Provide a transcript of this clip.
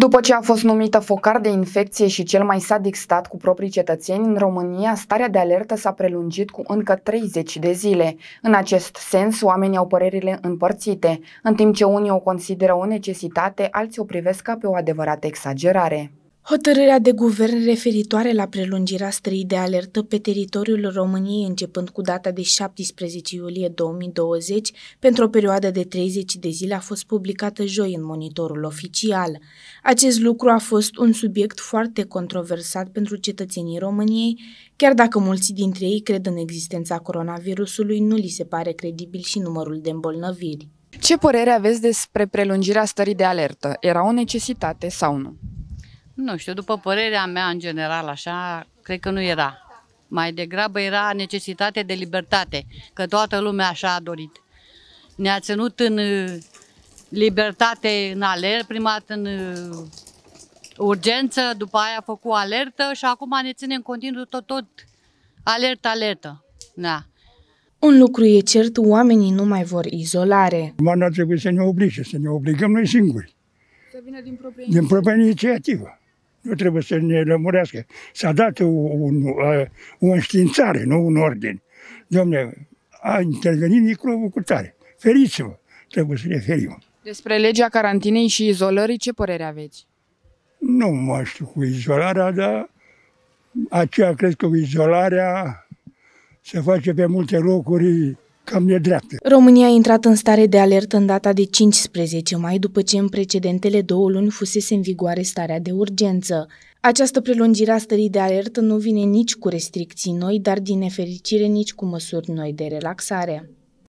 După ce a fost numită focar de infecție și cel mai sadic stat cu proprii cetățeni în România, starea de alertă s-a prelungit cu încă 30 de zile. În acest sens, oamenii au părerile împărțite. În timp ce unii o consideră o necesitate, alții o privesc ca pe o adevărată exagerare. Hotărârea de guvern referitoare la prelungirea stării de alertă pe teritoriul României începând cu data de 17 iulie 2020 pentru o perioadă de 30 de zile a fost publicată joi în monitorul oficial. Acest lucru a fost un subiect foarte controversat pentru cetățenii României, chiar dacă mulți dintre ei cred în existența coronavirusului, nu li se pare credibil și numărul de îmbolnăviri. Ce părere aveți despre prelungirea stării de alertă? Era o necesitate sau nu? Nu știu, după părerea mea, în general, așa, cred că nu era. Mai degrabă era necesitate de libertate, că toată lumea așa a dorit. Ne-a ținut în uh, libertate în alert, prima dată în uh, urgență, după aia a făcut alertă și acum ne ține în continuu tot, tot alertă, alertă. Da. Un lucru e cert, oamenii nu mai vor izolare. Mă ar trebui să ne oblige, să ne obligăm noi singuri. Să vină din Din propria inițiativă nu trebuie să ne lămurească. S-a dat o, un, uh, o înștiințare, nu un ordin. Domne, a intervenit microbul cu tare. Feriți-vă, trebuie să ne ferim. Despre legea carantinei și izolării, ce părere aveți? Nu mă știu cu izolarea, dar aceea cred că cu izolarea se face pe multe locuri cam nedreaptă. România a intrat în stare de alertă în data de 15 mai, după ce în precedentele două luni fusese în vigoare starea de urgență. Această prelungire a stării de alertă nu vine nici cu restricții noi, dar din nefericire nici cu măsuri noi de relaxare.